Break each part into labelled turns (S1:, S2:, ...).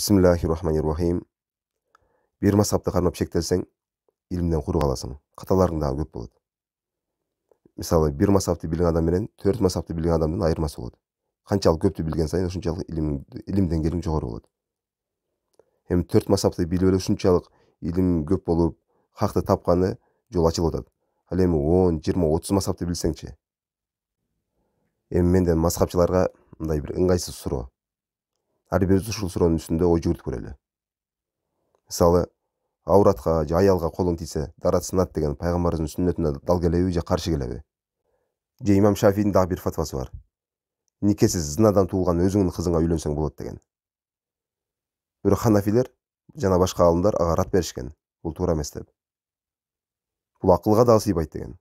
S1: бисмиллахи рахмани рахим бир сапты қармап шектелсең ілімнен құр қаласың қаталарың дағы көп болады мысалы бір масапты білген адам менен төрт масапты білген адамдын айырмасы болады қаншалық көпті білген сайын ошончалық илим илим деңгээлиң жогору болот эми төрт масапты билип эле ушунчалык илим көп болуп хакты тапканы жол ачылып атат ал эми он жыйырма отуз масапты билсеңчи эми менден масқапшыларға мындай бир ыңгайсыз суроо ар бир ушул суроонун үстүндө ой жүгүртүп көрөлү мисалы ауратка же аялга колуң тийсе дарат сынат деген пайгамбарыбыздын сүннөтүнө дал келеби же каршы келеби же имам шафийдин дагы бир фатвасы бар никесиз зынадан туулган өзүңдүн кызыңа үйлөнсөң болот деген бирок ханафилер жана башка аалымдар ага ырат беришкен бул туура эмес деп бул акылга дагы сыйбайт деген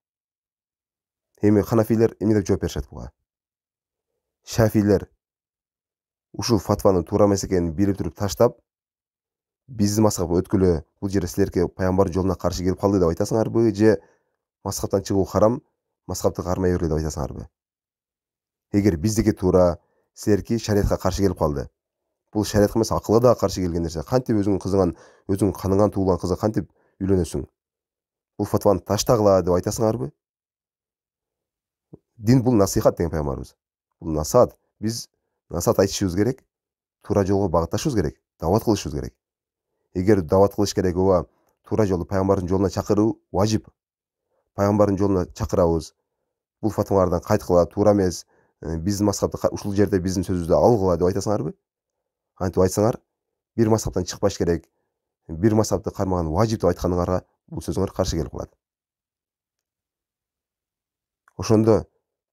S1: эми ханафилер эмне деп жооп беришет буга шафилер ушул фатваны туура эмес экенин билип туруп таштап бизди масхабка өткүлө бул жерде силерге пайгамбар жолуна каршы келип калды деп айтасыңарбы же масхабтан чыгуу харам масхабты кармай бергиле деп айтасыңарбы эгер биздики туура силерки шариятка каршы келип калды бул шариятка эмес акылга дагы каршы келген нерсе кантип өзүңдүн кызыңан өзүңдүн каныңан туулган кызга кантип үйлөнөсүң бул фатваны таштагыла деп айтасыңарбы дин бул насыйхат деген пайгамбарыбыз бул насаат биз насаат айтышыбыз керек туура жолго багытташыбыз керек дауат кылышыбыз керек эгер дауат кылыш керек ооба туура жолду пайгамбардын жолуна чакыруу важип пайгамбардын жолуна чакырабыз бул фатымалардан кайткыла туура эмес э, биздин масхабты ушул жерде биздин сөзүбүздү алгыла деп айтасыңарбы антип айтсаңар бир мазхабтан чыкпаш керек бир мазхабты кармаган важип деп айтканыңарга бул сөзүңөр каршы келип калат ошондо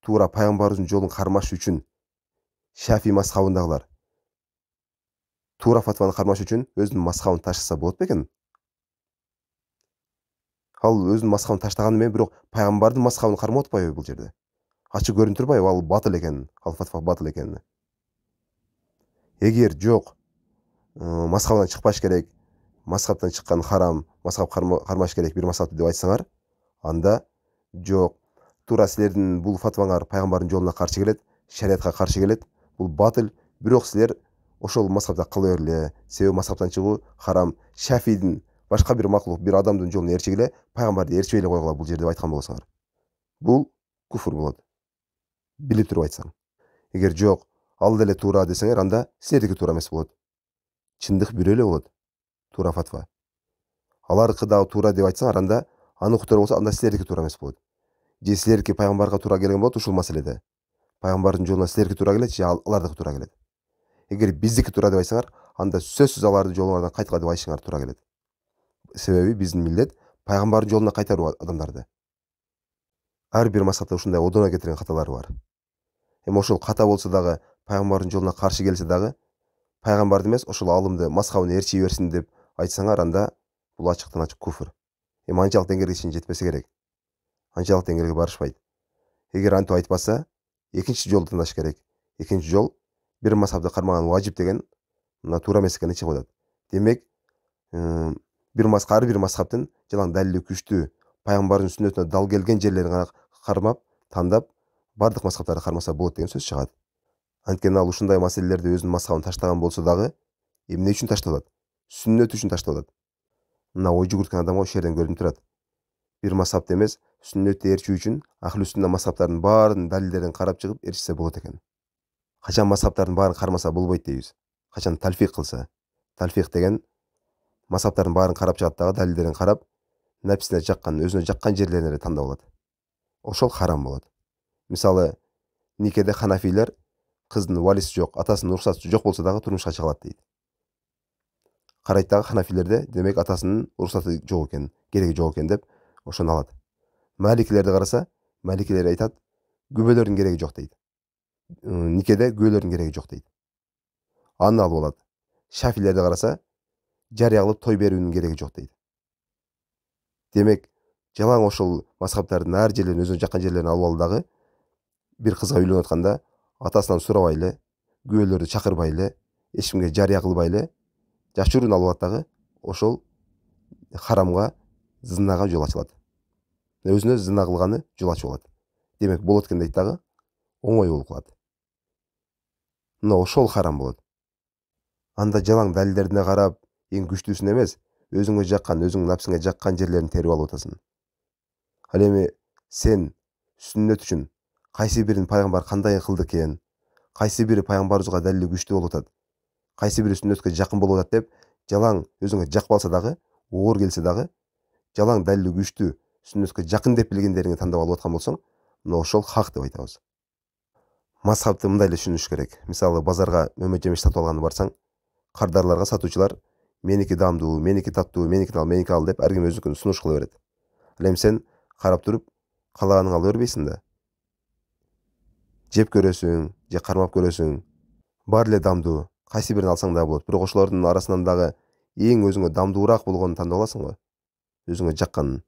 S1: туура пайгамбарыбыздын жолун кармаш үчүн шафи масхабындағылар тура фатваны қармаш үшін өзінің масхабын ташыса болады ма екен ал өзінің масхабын таштағанымен бірақ пайғамбардың масхабын қармап отпай бұл жерде ашық көрініп тұр ал батыл екен ал фатва батыл екен егер жоқ масхабынан шықпаш керек масхабтан шыққан харам масхаб қармаш керек бір масхабты деп айтсаңар анда жоқ тура сілердің бұл фатваңар пайғамбардың жолына қарсы келеді шариатқа қарсы келеді бұл батыл бирок силер ошол мазхабда кала бергиле себеби мазхабтан чыгуу харам шафийдин башка бир макулук бир адамдын жолуна эрчегиле пайгамбарды ээрчибей эле койгула бул жерде деп айткан болосуңар бул куфур болот биле туруп айтсаң эгер жок ал деле туура десеңер анда силердики туура эмес болот чындык бирөө эле болот туура фатва алардыкы дагы туура деп айтсаңар анда аныкы болсо анда силердики туура эмес болот же силердики пайгамбарга туура келген болот ушул маселеде пайғамбардың жолына сіздердікі тура келеді же алардыкы тура келеді егер біздікі тура деп айтсаңар анда сөзсіз алардың жолыңардан қайтқа деп айтышыңар тура келеді себебі біздің милдет пайғамбардың жолына қайтару адамдарды әрбір масхабта ушундай одоно кетирген каталары бар эми ошол ката болсо дагы пайгамбардын жолуна каршы келсе дагы пайгамбарды эмес ошол алымды мазхабын ээрчий берсин деп айтсаңар анда бул ачыктан ачык куфр эми анчалык деңгээлге чейин жетпесе керек анчалык деңгээлге барышпайт эгер антип айтпаса екінші жолды таңдаш керек екінші жол бір мазхабты қармаған уажиб деген мына тура емес екенін нече демек бір мазхар бір мазхабтың жалаң дәлелі күшті пайғамбардың сүннетіне дал келген жерлерін ғана қармап таңдап барлық мазхабтарды қармаса болады деген сөз шығады анткени ал ұшындай мәселелерді өзінің мазхабын таштаған болса дағы эмне үчүн таштап атат сүннөт үчүн таштап атат мына ой жүгүрткөн адамга ошол жерден көрүнүп турат бир мазхабты эмес сүннөттү ээрчүү үчүн ахли сүнна масаптардын баардын далилдерин карап чыгып ээрчисе болот экен качан масаптардын баарын кармаса болбойт дейбиз качан тальфик кылса тальфих деген масаптардын баарын карап чыгат дагы далилдерин карап нәпсисине жаккан өзүнө жаккан жерлерин эле тандап алат ошол харам болот мисалы никеде ханафилер кыздын валиси жок атасынын уруксаты жок болсо дагы турмушка чыга алат дейт карайт дагы ханафилерде демек атасынын уруксаты жок экен кереги жок экен деп ошоны алат маликилерди караса маликилер айтат күбөлөрдүн кереги жок дейт никеде күбөлөрдүн кереги жок дейт аны алып алат шафилерди караса жарыя кылып той берүүнүн кереги жок дейт демек жалаң ошол мазхабтардын ар жерлерин өзүнө жаккан жерлерин алып алып дагы бир кызга үйлөнүп атканда атасынан сурабай эле күбөлөрдү чакырбай эле эч кимге жарыя кылбай эле жашыруун алып алат дагы ошол харамга зынага жол ачылат өзіне зына қылғаны жылач болады демек бұл өткендей дагы оңай болып калат мына ошол харам болады анда жалаң дәлелдеріне қарап эң күштісін емес өзүңө жаққан өзіңнің напсиңе жаққан жерлерін теріп алып атасың ал эми сен сүннөт үчүн кайсы бирин пайгамбар кандай кылды экен кайсы бири пайгамбарыбызга далили күчтүү болуп атат қайсы бірі сүннөткө жақын болуп атат деп жалаң өзіңе жақпалса дагы оор келсе дагы жалаң далили күшті сүннетке жақын деп білгендеріңе тандап алып аткан болсаң мына ошол хақ деп айтабыз мазхабты мындай эле түшүнүш керек мисалы базарга мөмө жемиш сатып алганы барсаң кардарларга сатуучулар меники даамдуу меники таттуу меники ал меники ал деп ар ким өзүнүкүн сунуш кыла берет ал эми сен карап туруп калаганыңды ала бербейсиң да жеп көрөсүң же кармап көрөсүң баары эле дамдуу кайсы бирин алсаң да болот бирок ошолордун арасынан дагы эң өзүңө дамдуураак болгонун тандап аласың го өзүңө жакканын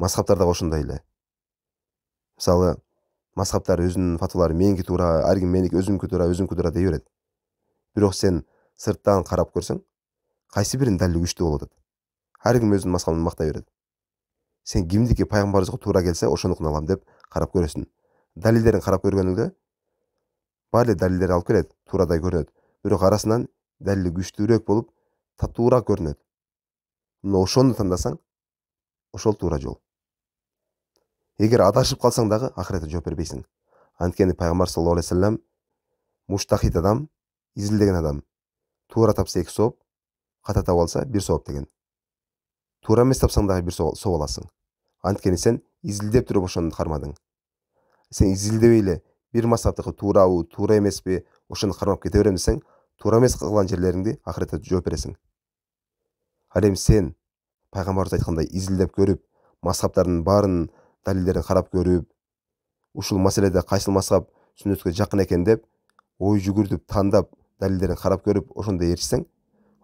S1: масхабтар дагы ошондой эле мисалы масхабтар өзүнүн фатвалары меники туура ар ким меники өзүмдүкү туура өзүмдүкү туура дей берет бирок сен сырттан карап көрсөң кайсы биринин далили күчтүү болуп атат ар ким өзүнүн масхабын мактай берет сен кимдики пайгамбарыбызга туура келсе ошонукун алам деп карап көрөсүң далилдерин карап көргөнүңдө баары эле далилдерди алып келет туурадай көрүнөт бирок арасынан далили күчтүүрөөк болуп татуураак көрүнөт мына ошону тандасаң ошол туура жол егер адасып қалсаң дағы ақыретте жауап бермейсің анткени пайғамбар саллаллаху алейхи вассалам муштахид адам изілдеген адам тура тапса екі соғып қата тауып алса бір соғып деген тура емес тапсаң дағы бір соғып аласың анткени сен изілдеп тұрып ошоны қармадың сен изилдебей эле бир ау туурабы туура пе ошону кармап кете берем десең туура емес қылған жерлериңди акыретте жооп бересің ал сен пайгамбарыбыз айтқандай изилдеп көріп масхабтардың барын далилдерин карап көрүп ушул маселеде кайсыл мазхаб сүннөткө жакын экен деп ой жүгүртүп тандап далилдерин карап көрүп ошондо ээрчисең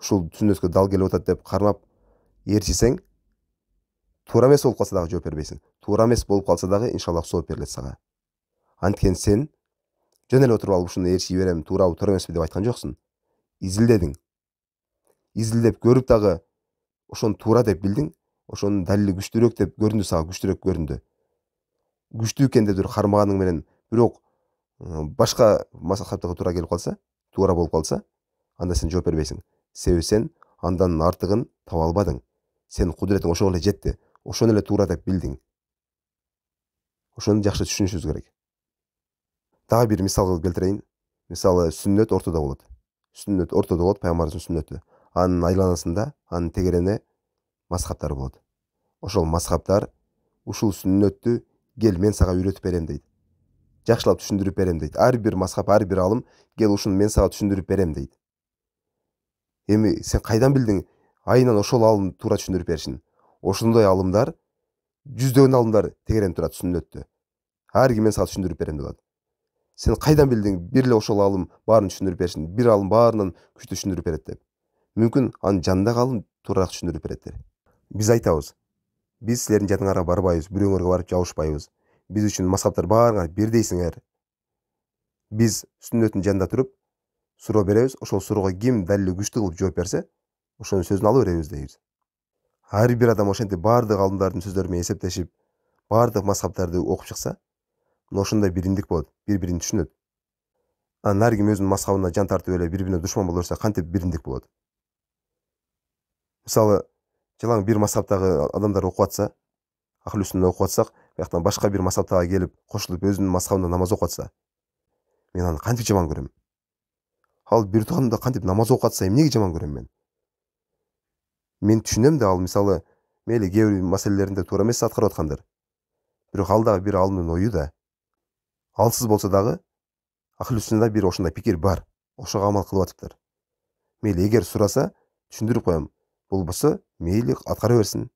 S1: ушул сүннөткө дал келип атат деп кармап ээрчисең туура эмес болуп калса дагы жооп бербейсиң туура эмес болуп калса дагы иншаллах сооп берилет сага анткени сен жөн эле отуруп алып ушуну ээрчи берем туурабы туура эмеспи деп айткан жоксуң изилдедиң изилдеп көрүп дагы ошону туура деп билдиң ошонун далили күчтүүрөөк деп көрүндү сага күчтүүрөөк көрүндү күчтүү экен деп тур кармаганың менен бирок э, башка масхабтага туура келип калса туура болуп калса анда сен жооп бербейсиң себеби сен андан артыгын таба албадың сенин кудуретиң ошого эле жетти ошону эле туура деп билдиң ошону жакшы түшүнүшүбүз керек дагы бир мисал кылып келтирейин мисалы сүннөт ортодо болот сүннөт ортодо болот пайгамбарыбыздын сүннөтү анын айланасында анын тегерене масхабтар болады ошол масхабтар ушул сүннөттү кел мен сага үйрөтүп берем дейт жакшылап түшүндүрүп берем дейт ар бир масхаб ар бир алым кел ушуну мен сага түшүндүрүп берем дейт эми сен кайдан билдиң айынан ошол алым туура түшүндүрүп беришин ошондой алымдар жүздөгөн алымдар тегеренип турат сүннөттү ар ким мен сага түшүндүрүп берем деп атат сен кайдан билдиң бир эле ошол алым баарын түшүндүрүп беришин бир алым баарынан күчтүү түшүндүрүп берет деп мүмкүн анын жанындагы алым туурараак түшүндүрүп береттир біз айтабыз биз силердин жаныңарга барбайбыз бирөөңөргө барып жабышпайбыз биз үчүн мазхабтар баарыңар бирдейсиңер биз сүннөттүн жанында туруп суроо беребиз ошол суроого ким далили күчтүү кылып жооп берсе ошонун сөзүн ала беребиз дейбиз ар бир адам ошентип баардык аалымдардын сөздөрү менен эсептешип баардык мазхабтарды окуп чыкса мына ошондой биримдик болот бири бирин түшүнөт анан ар ким өзүнүн мазхабына жан тартып эле бири бирине душман боло берсе кантип биримдик болот мисалы жалаң бир масаптағы адамдар оқып жатса ахл оқып жатсақ жақтан басқа бир мазхабтаға келіп қосылып өзүнүн мазхабында намаз оқып жатса мен аны кантип жаман көрөм ал бір тұрғанда кантип намаз окуп жатса неге жаман көрөм мен мен түшүнөм да ал кээ бир маселелеринде туура эмес аткарып аткандар бирок ал дагы бир алымдын ою да алсыз болсо дагы ахл бир бір пикир бар ошого амал кылып атыптыр мейли егер сұраса түшүндүрүп коем болбосо мейлі атқара берсін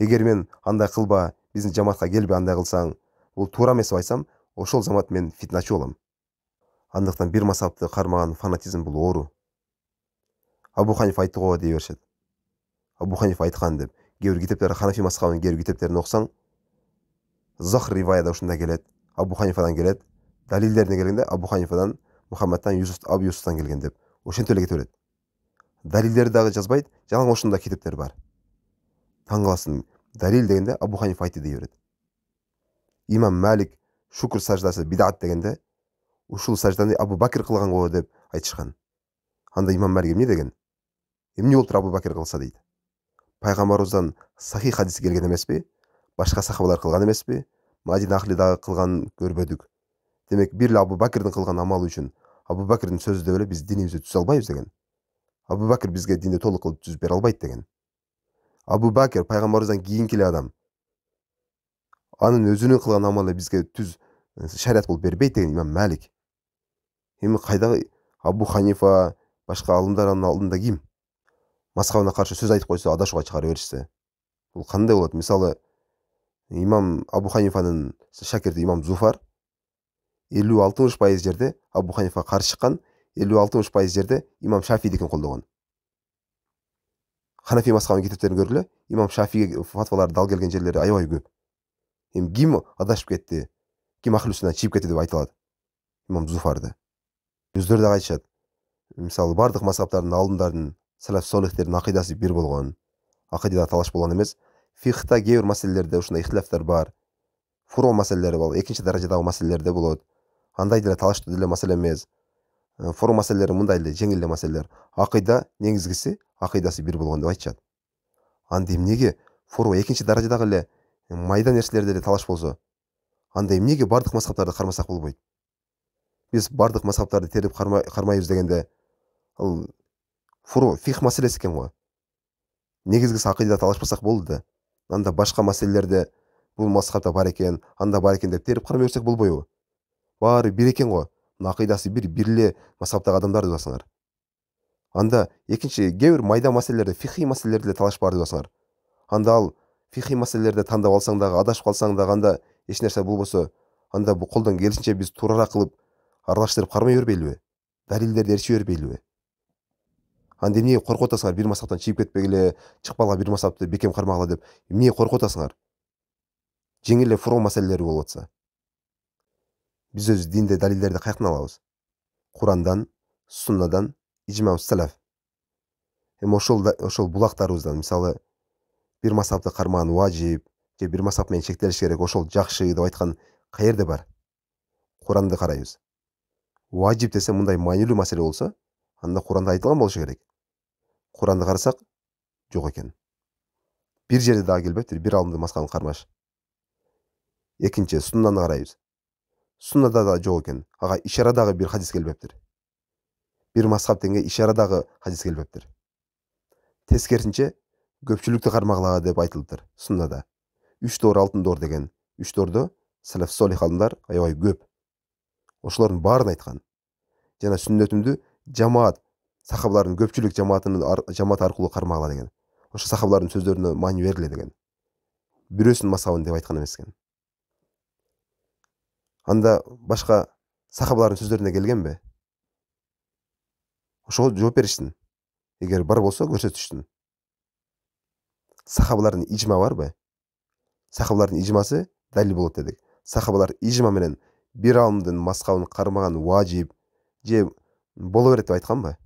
S1: егер мен андай қылба біздің жамаатқа келбе андай қылсаң бұл тура емес деп айтсам ошол замат мен фитначы болам андықтан бир масапты қармаған фанатизм бұл ору абу ханифа айтты го дей беришет абу ханифа айтқан деп кээ китептер ханафи масхабының кээ бир оқысаң зах риваяда ушундай келет абу ханифадан келет далилдерине келгенде абу ханифадан мухаммадтан юсуф абу юсуфтан келген деп ошентип эле кете береді дәлелдерді дағы жазбайды жалаң ұшында кітаптар бар таңғаласың дәлел дегенде абу ханифа айтты дей береді имам мәлик шүкір саждасы бидат дегенде ушул сажданы абу бәкір қылған ғой деп айтышқан анда имам мәлик эмне деген эмне болуп тұр абу бәкір қылса дейді пайғамбарыбыздан сахи хадис келген емес пе башка сахабалар қылған емес пе мадина ахлидағы қылған көрбөдүк демек бир эле абу бәкірдің қылған амалы үшін абу бәкірдің сөзі деп эле биз динибизди түзө албайбыз деген абу бәкір бізге дінді толық қылып түзіп бере албайды деген абу бәкір пайғамбарымыздан кейін келе адам аның өзінің қылған амалы бізге түз шариғат болып бербейді деген имам мәлік емі қайдағы абу ханифа басқа ғалымдардын алдында ким масхабына қарсы сөз айтып қойса адашуға шығара берсе бұл қандай болады мысалы имам абу ханифаның шәкірті имам зуфар елу алтымыш пайыз жерде абу ханифаға қарсы шыққан елу алты үш пайыз жерде имам шафи деген қолдаған ханафи масхабының кітаптерін көргіле имам шафиге фатвалары дал келген жерлері аябай көп енді ким адашып кетті ким ахлюсунан чиіп кетті деп айтылады. имам зуфарды өздері дагы айтышат мысалы барлық мазхабтардын аалымдардын салаф солихтердин ақидасы бір болған ақидада талаш болған емес фихта кээ мәселелерде маселелерде ушундай бар фуро мәселелері бар экинчи даражадагы маселелерде болады андай деле талаштуу деле мәселе емес Э, форум мәселелері мындай эле жеңил эле маселелер акыйда негизгиси акыйдасы бир болгон деп айтышат анда эмнеге форум экинчи даражадагы эле майда нерселерде эле талаш болсо анда эмнеге баардык мазхабтарды кармасак болбойт биз баардык мазхабтарды терип кармайбыз дегенде ал фуру фих маселеси экен го негизгиси акыйда талашпасак болду да анда башка маселелерде бул мазхабта бар экен анда бар экен деп терип кармай берсек болбойбу баары бир экен го бир бір бірле адамдар адамдарды басыңар анда кээ бир майда мәселелерді фихи талаш бар деп басыңар анда ал фихий маселелерди тандап алсаң дагы адашып калсаң дагы анда нерсе болбосо анда бұл қолдан келісінше біз туурараак қылып аралаштырып кармай бербейлиби далилдерди эрчи бербейлиби анда эмнеге атасыңар бир масаптан чийип кетпегиле чыкпагыла бир масапты бекем кармагыла деп эмнеге атасыңар жеңил эле фро маселелери болуп атса биз өзү динде далилдерди каяктан алабыз курандан суннадан ижма салаф эми ошол ошол булактарыбыздан мисалы бир масапты кармаган важип же бир масхаб менен чектелиш керек ошол жакшы деп айткан каерде бар куранды карайбыз важип десе мындай маанилүү маселе болсо анда куранда айтылган болушу керек куранды карасак жок экен бир жерде дагы келбептир бир алымды масхабын кармаш экинчи суннаны карайбыз суннада да жок экен ага дагы бир хадис келбептир бир мазхаб дегенге ишара дагы хадис келбептир тескерисинче көпчүлүктү кармагыла деп айтылыптыр суннада үч доор алтын доор деген үч доорду салаф солих алымдар аябай көп ошолордун баарын айткан жана сүннөтүмдү жамаат сахабалардын көпчүлүк жамаатынын жамаат аркылуу кармагыла деген ошо сахабалардын сөздөрүнө маани бергиле деген бирөөсүнүн масхабын деп айткан эмес экен анда башка сахабалардын сөздөрүнө келгенби ошого жооп беришсин эгер бар болсо көрсөтүшсүн сахабалардын ижма барбы сахабалардын ижмасы далил болот дедик сахабалар ижма менен бир алымдын мазхабын кармаган важиб же боло берет деп айтканбы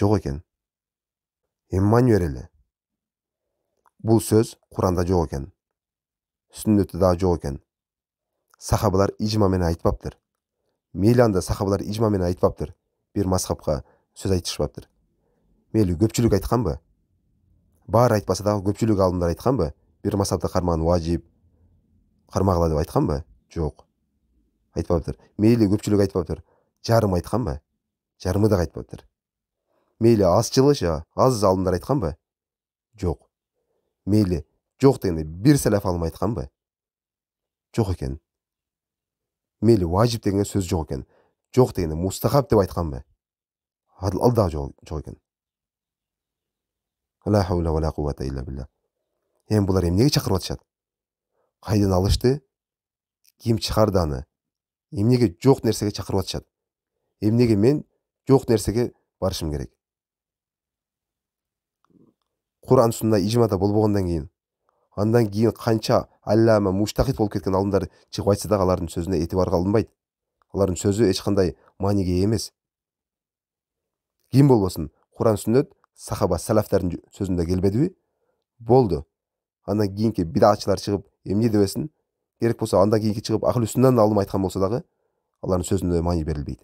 S1: жок экен маани берели бул сөз куранда жок экен сүннөттө дагы жок экен сахабалар ижмамен айтпаптыр анда сахабалар ижмамен айтпаптыр бир мазхабка сөз айтышпаптыр мейли көпчүлүк айтканбы ба баары айтпаса дагы көпчүлүк алымдар айтканбы ба бир мазхабда кармаган важиб кармагыла деп айтканбы ба жок айтпаптыр мейли көпчүлүк айтпаптыр жарым айтканбы ба жарымы дагы айтпаптыр мейли азчылыгычы аз алымдар айтканбы ба жок мейли жок дегенде бир салаф алым айтканбы ба жок экен мейлі уажиб деген сөз жоқ екен жоқ дегенде мустахаб деп айтқан ба алда жоқ екен енді бұлар емнеге шақырып жатышады қайдан алышты ким шығарды аны емнеге жоқ нәрсеге шақырып жатышады емнеге мен жоқ нәрсеге барышым керек құран сұнна ижмада болғаннан кейін андан кейін қанша аллама муштахид болып кеткен айтса дағы олардың сөзіне этибарға алынбайды олардың сөзі ешқандай маниге емес кім болмасын құран сүннет сахаба сәләфтардың сөзінде келбеді бе болды андан кейінгі бидатшылар шығып емне дебесін керек болса андан кейінгі шығып ахли сүннаның ғалымы айтқан болса дағы олардың сөзіне мани берілбейді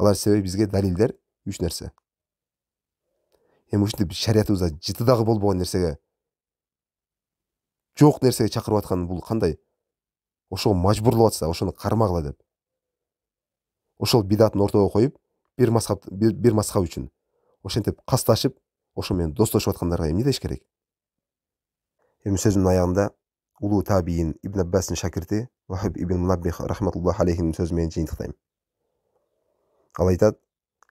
S1: алар себебі бізге дәлелдер үш нәрсе енді эми ушинтип шариятыбызда дағы болбогон нәрсеге жоқ нәрсеге шақырып жатқан бұл қандай ошол мажбурлап атса ошону кармагыла деп ошол бидатын ортого коюп бир мазхаб бир мазхаб үчүн ошентип касташып ошо менен достошуп аткандарга эмне деш керек эми сөзүмдүн аягында улуу табиин ибн аббастын шакирти вахиб ибн мунаби рахматуллах алейхинин сөзү менен жыйынтыктайм ал айтат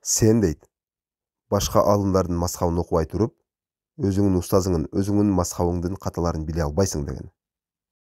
S1: сен дейт башка аалымдардын мазхабын окубай туруп өзіңнің ұстазыңын өзіңнің масқауыңдың қаталарын біле албайсың деген